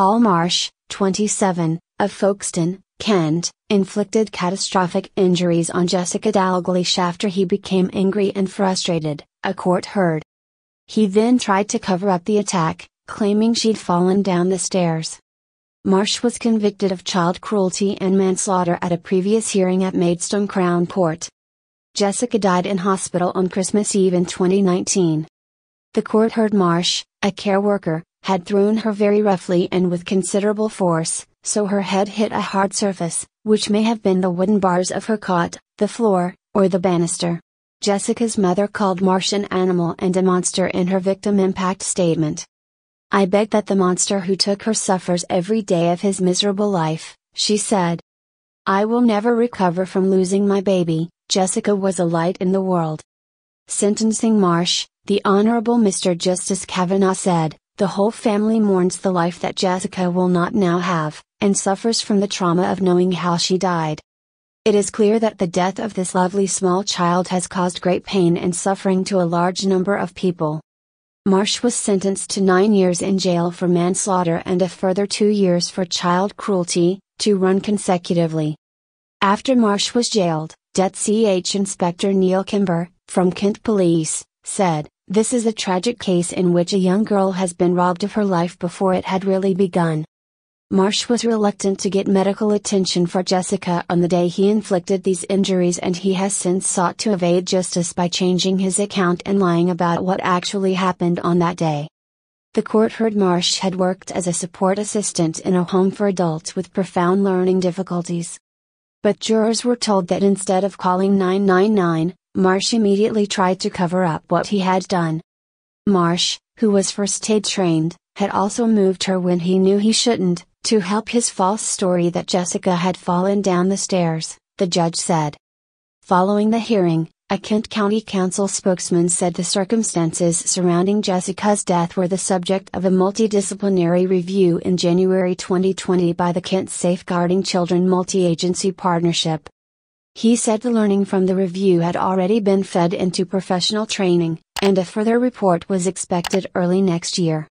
Paul Marsh, 27, of Folkestone, Kent, inflicted catastrophic injuries on Jessica Dalgleish after he became angry and frustrated, a court heard. He then tried to cover up the attack, claiming she'd fallen down the stairs. Marsh was convicted of child cruelty and manslaughter at a previous hearing at Maidstone Crown Court. Jessica died in hospital on Christmas Eve in 2019. The court heard Marsh, a care worker, had thrown her very roughly and with considerable force, so her head hit a hard surface, which may have been the wooden bars of her cot, the floor, or the banister. Jessica's mother called Marsh an animal and a monster in her victim impact statement. I beg that the monster who took her suffers every day of his miserable life, she said. I will never recover from losing my baby, Jessica was a light in the world. Sentencing Marsh, the Honorable Mr. Justice Kavanaugh said, the whole family mourns the life that Jessica will not now have, and suffers from the trauma of knowing how she died. It is clear that the death of this lovely small child has caused great pain and suffering to a large number of people. Marsh was sentenced to nine years in jail for manslaughter and a further two years for child cruelty, to run consecutively. After Marsh was jailed, C. H. Inspector Neil Kimber, from Kent Police, said, this is a tragic case in which a young girl has been robbed of her life before it had really begun. Marsh was reluctant to get medical attention for Jessica on the day he inflicted these injuries, and he has since sought to evade justice by changing his account and lying about what actually happened on that day. The court heard Marsh had worked as a support assistant in a home for adults with profound learning difficulties. But jurors were told that instead of calling 999, Marsh immediately tried to cover up what he had done. Marsh, who was first aid trained, had also moved her when he knew he shouldn't, to help his false story that Jessica had fallen down the stairs, the judge said. Following the hearing, a Kent County Council spokesman said the circumstances surrounding Jessica's death were the subject of a multidisciplinary review in January 2020 by the Kent Safeguarding Children Multi Agency Partnership. He said the learning from the review had already been fed into professional training, and a further report was expected early next year.